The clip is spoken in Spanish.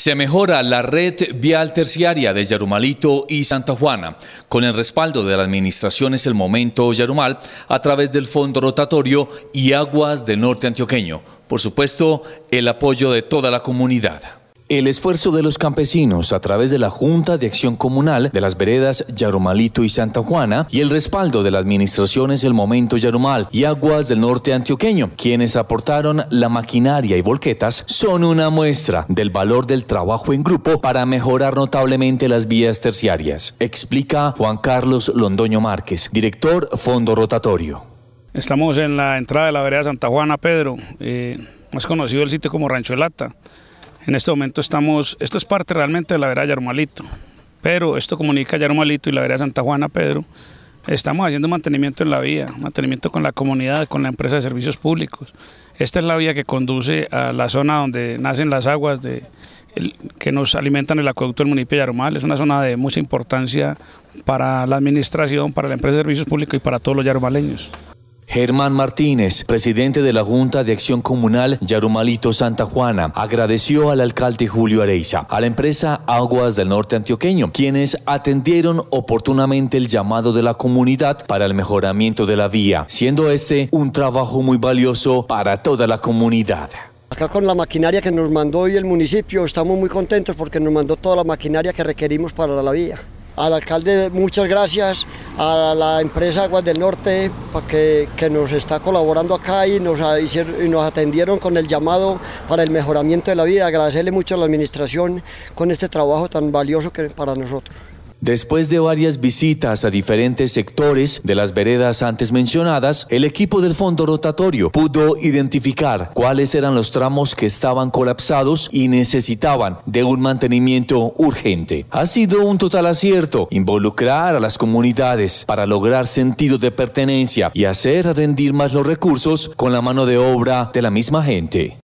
Se mejora la red vial terciaria de Yarumalito y Santa Juana, con el respaldo de la administración es el momento Yarumal a través del Fondo Rotatorio y Aguas del Norte Antioqueño. Por supuesto, el apoyo de toda la comunidad. El esfuerzo de los campesinos a través de la Junta de Acción Comunal de las veredas Yarumalito y Santa Juana y el respaldo de las administraciones El Momento Yarumal y Aguas del Norte Antioqueño, quienes aportaron la maquinaria y volquetas, son una muestra del valor del trabajo en grupo para mejorar notablemente las vías terciarias, explica Juan Carlos Londoño Márquez, director Fondo Rotatorio. Estamos en la entrada de la vereda Santa Juana, Pedro, más eh, conocido el sitio como Rancho Elata. En este momento estamos, esto es parte realmente de la vereda Yarumalito, pero esto comunica Yarumalito y la vereda Santa Juana Pedro. Estamos haciendo mantenimiento en la vía, mantenimiento con la comunidad, con la empresa de servicios públicos. Esta es la vía que conduce a la zona donde nacen las aguas de, que nos alimentan el acueducto del municipio de Yarumal. Es una zona de mucha importancia para la administración, para la empresa de servicios públicos y para todos los yarumaleños. Germán Martínez, presidente de la Junta de Acción Comunal Yarumalito Santa Juana, agradeció al alcalde Julio Areiza, a la empresa Aguas del Norte Antioqueño, quienes atendieron oportunamente el llamado de la comunidad para el mejoramiento de la vía, siendo este un trabajo muy valioso para toda la comunidad. Acá con la maquinaria que nos mandó hoy el municipio estamos muy contentos porque nos mandó toda la maquinaria que requerimos para la vía. Al alcalde muchas gracias a la empresa Aguas del Norte que, que nos está colaborando acá y nos, nos atendieron con el llamado para el mejoramiento de la vida. Agradecerle mucho a la administración con este trabajo tan valioso que para nosotros. Después de varias visitas a diferentes sectores de las veredas antes mencionadas, el equipo del fondo rotatorio pudo identificar cuáles eran los tramos que estaban colapsados y necesitaban de un mantenimiento urgente. Ha sido un total acierto involucrar a las comunidades para lograr sentido de pertenencia y hacer rendir más los recursos con la mano de obra de la misma gente.